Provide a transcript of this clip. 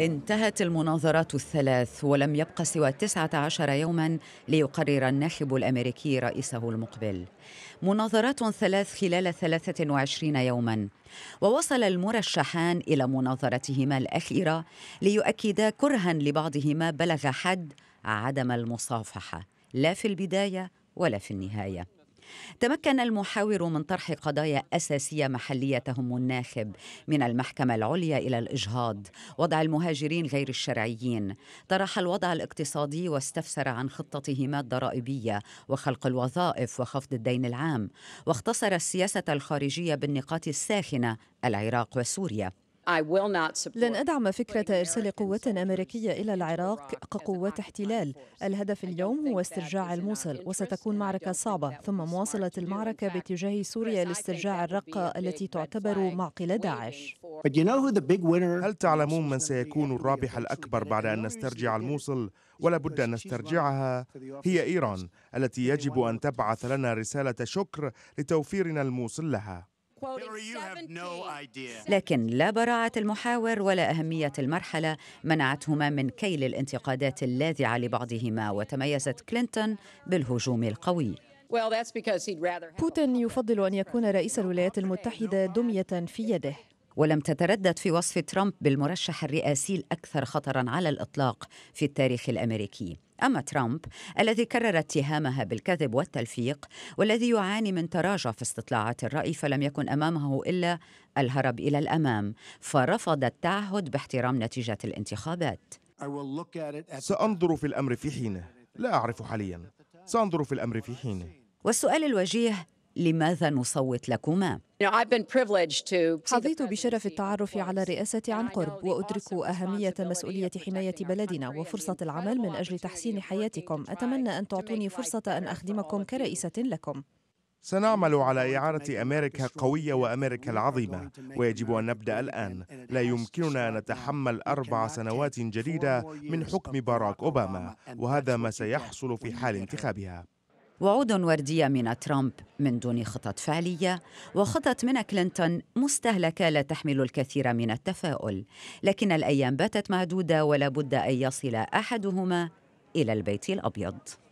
انتهت المناظرات الثلاث ولم يبقى سوى 19 يوما ليقرر الناخب الامريكي رئيسه المقبل. مناظرات ثلاث خلال 23 يوما ووصل المرشحان الى مناظرتهما الاخيره ليؤكدا كرها لبعضهما بلغ حد عدم المصافحه لا في البدايه ولا في النهايه. تمكن المحاور من طرح قضايا أساسية محلية تهم الناخب من المحكمة العليا إلى الإجهاض وضع المهاجرين غير الشرعيين طرح الوضع الاقتصادي واستفسر عن خطتهما الضرائبية وخلق الوظائف وخفض الدين العام واختصر السياسة الخارجية بالنقاط الساخنة العراق وسوريا لن أدعم فكرة إرسال قوات أمريكية إلى العراق كقوات احتلال الهدف اليوم هو استرجاع الموصل وستكون معركة صعبة ثم مواصلة المعركة باتجاه سوريا لاسترجاع الرقة التي تعتبر معقل داعش هل تعلمون من سيكون الرابح الأكبر بعد أن نسترجع الموصل؟ ولا بد أن نسترجعها هي إيران التي يجب أن تبعث لنا رسالة شكر لتوفيرنا الموصل لها لكن لا براعة المحاور ولا أهمية المرحلة منعتهما من كيل الانتقادات اللاذعة لبعضهما وتميزت كلينتون بالهجوم القوي بوتين يفضل أن يكون رئيس الولايات المتحدة دمية في يده ولم تتردد في وصف ترامب بالمرشح الرئاسي الأكثر خطرا على الإطلاق في التاريخ الأمريكي أما ترامب الذي كرر اتهامها بالكذب والتلفيق والذي يعاني من تراجع في استطلاعات الرأي فلم يكن أمامه إلا الهرب إلى الأمام فرفض التعهد باحترام نتيجة الانتخابات سأنظر في الأمر في حينه لا أعرف حاليا سأنظر في الأمر في حينه والسؤال الوجيه لماذا نصوت لكما؟ حظيت بشرف التعرف على الرئاسة عن قرب وأدرك أهمية مسؤولية حماية بلدنا وفرصة العمل من أجل تحسين حياتكم أتمنى أن تعطوني فرصة أن أخدمكم كرئيسة لكم سنعمل على إعادة أمريكا قوية وأمريكا العظيمة ويجب أن نبدأ الآن لا يمكننا أن نتحمل أربع سنوات جديدة من حكم باراك أوباما وهذا ما سيحصل في حال انتخابها وعود وردية من ترامب من دون خطط فعلية وخطط من كلينتون مستهلكة لا تحمل الكثير من التفاؤل لكن الأيام باتت معدودة ولا بد أن يصل أحدهما إلى البيت الأبيض